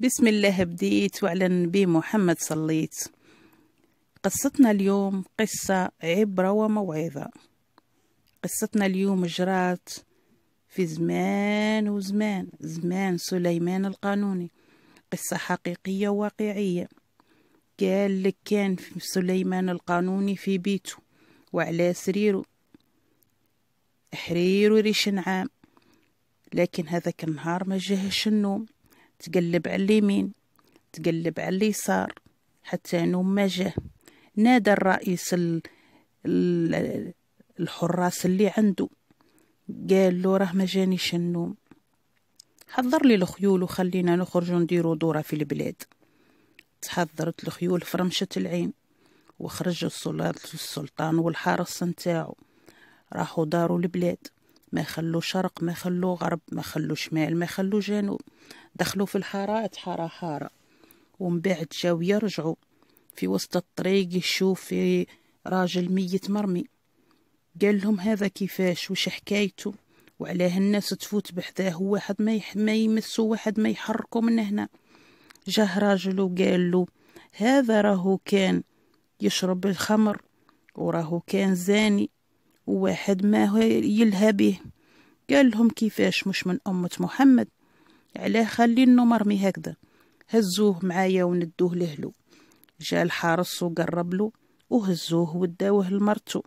بسم الله بديت وعلى النبي محمد صليت قصتنا اليوم قصة عبرة وموعظة قصتنا اليوم جرات في زمان وزمان زمان سليمان القانوني قصة حقيقية واقعية قال لك كان سليمان القانوني في بيته وعلى سريره حرير وريش عام لكن هذا النهار ما جهش النوم تقلب على اليمين تقلب على اليسار حتى نوم ما جه نادى الرئيس ال... ال... الحراس اللي عنده قال له راه ما جانيش النوم حضر لي الخيول وخلينا نخرج نديرو دورة في البلاد تحضرت الخيول في رمشة العين وخرج السلطان والحارس نتاعو راحوا داروا البلاد ما خلو شرق ما خلو غرب ما خلو شمال ما خلو جنوب دخلوا في الحارات حارة حارة ومن بعد جاو يرجعوا في وسط الطريق يشوف في راجل ميت مرمي قال لهم هذا كيفاش وش حكايته وعلاه الناس تفوت بحذاه واحد ما, يح... ما يمسو واحد ما يحركو من هنا جاه راجل وقال له هذا راهو كان يشرب الخمر وراهو كان زاني وواحد ما يلهى به قال لهم كيفاش مش من أمة محمد علاه خلينه مرمي هكذا هزوه معايا وندوه لهلو جا الحارس وقرب له وهزوه وداوه لمرتو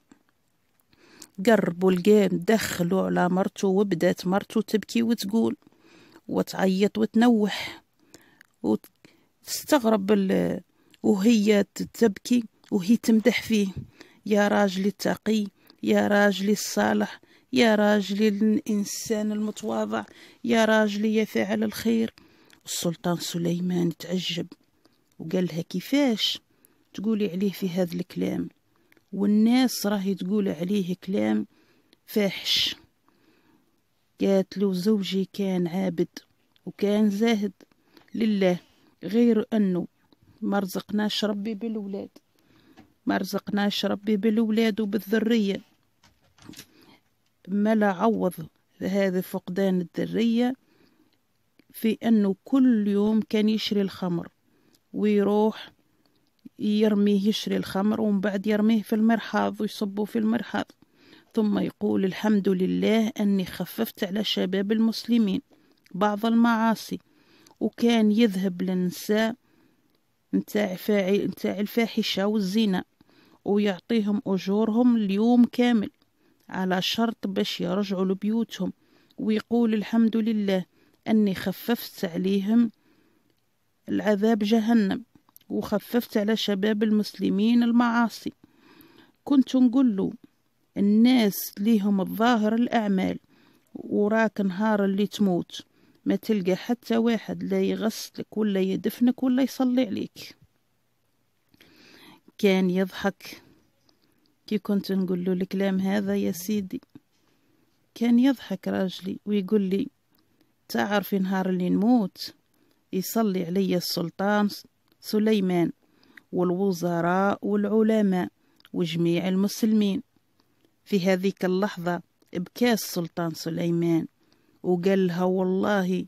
قربوا القام دخلوا على مرتو وبدات مرتو تبكي وتقول وتعيط وتنوح وتستغرب وهي تبكي وهي تمدح فيه يا راجلي التقي يا راجلي الصالح يا راجلي الإنسان المتواضع يا راجلي يا فاعل الخير السلطان سليمان تعجب وقال لها كيفاش تقولي عليه في هذا الكلام والناس راهي تقول عليه كلام فاحش قالت له زوجي كان عابد وكان زاهد لله غير أنه ما رزقناش ربي بالولاد ما رزقناش ربي بالولاد وبالذرية ما لا عوض هذا فقدان الذرية في أنه كل يوم كان يشري الخمر ويروح يرميه يشري الخمر ومن بعد يرميه في المرحاض ويصبه في المرحاض ثم يقول الحمد لله أني خففت على شباب المسلمين بعض المعاصي وكان يذهب للنساء نتاع نتاع الفاحشة والزنا ويعطيهم أجورهم اليوم كامل على شرط باش يرجعوا لبيوتهم ويقول الحمد لله أني خففت عليهم العذاب جهنم وخففت على شباب المسلمين المعاصي كنت نقول له الناس ليهم الظاهر الأعمال وراك نهار اللي تموت ما تلقى حتى واحد لا يغسلك ولا يدفنك ولا يصلي عليك كان يضحك كي كنت نقول له الكلام هذا يا سيدي كان يضحك راجلي ويقول لي تعرفي نهار اللي نموت يصلي علي السلطان سليمان والوزراء والعلماء وجميع المسلمين في هذيك اللحظة بكى السلطان سليمان وقال لها والله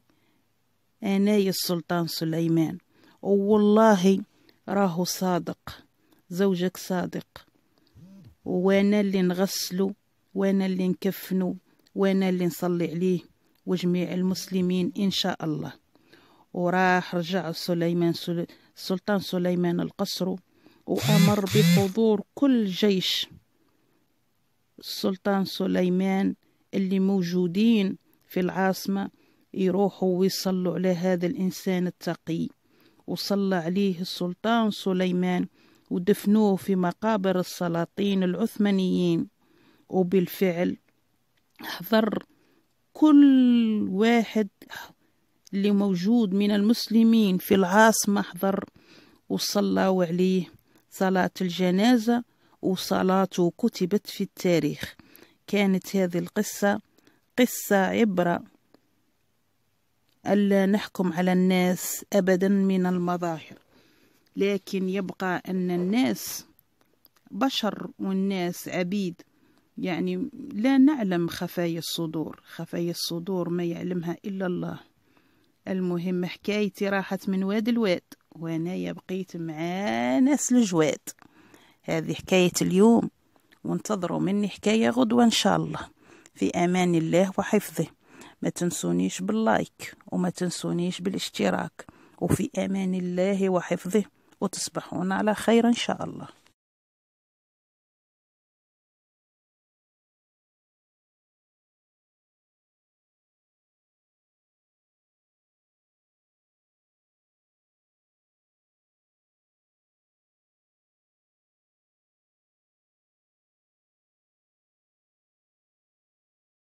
أنا السلطان سليمان والله راهو صادق زوجك صادق وانا اللي نغسلو وانا اللي نكفنو وانا اللي نصلي عليه وجميع المسلمين ان شاء الله وراح رجع سليمان سلطان سليمان القصر وامر بحضور كل جيش السلطان سليمان اللي موجودين في العاصمه يروحوا ويصلوا على هذا الانسان التقي وصلى عليه السلطان سليمان ودفنوه في مقابر السلاطين العثمانيين وبالفعل حضر كل واحد اللي موجود من المسلمين في العاصمة حضر وصلوا عليه صلاة الجنازة وصلاته كتبت في التاريخ كانت هذه القصة قصة عبرة ألا نحكم على الناس أبدا من المظاهر لكن يبقى أن الناس بشر والناس عبيد يعني لا نعلم خفايا الصدور خفايا الصدور ما يعلمها إلا الله المهم حكايتي راحت من واد الواد وأنا بقيت مع ناس الجواد هذه حكاية اليوم وانتظروا مني حكاية غدوة إن شاء الله في أمان الله وحفظه ما تنسونيش باللايك وما تنسونيش بالاشتراك وفي أمان الله وحفظه وتصبحون على خير إن شاء الله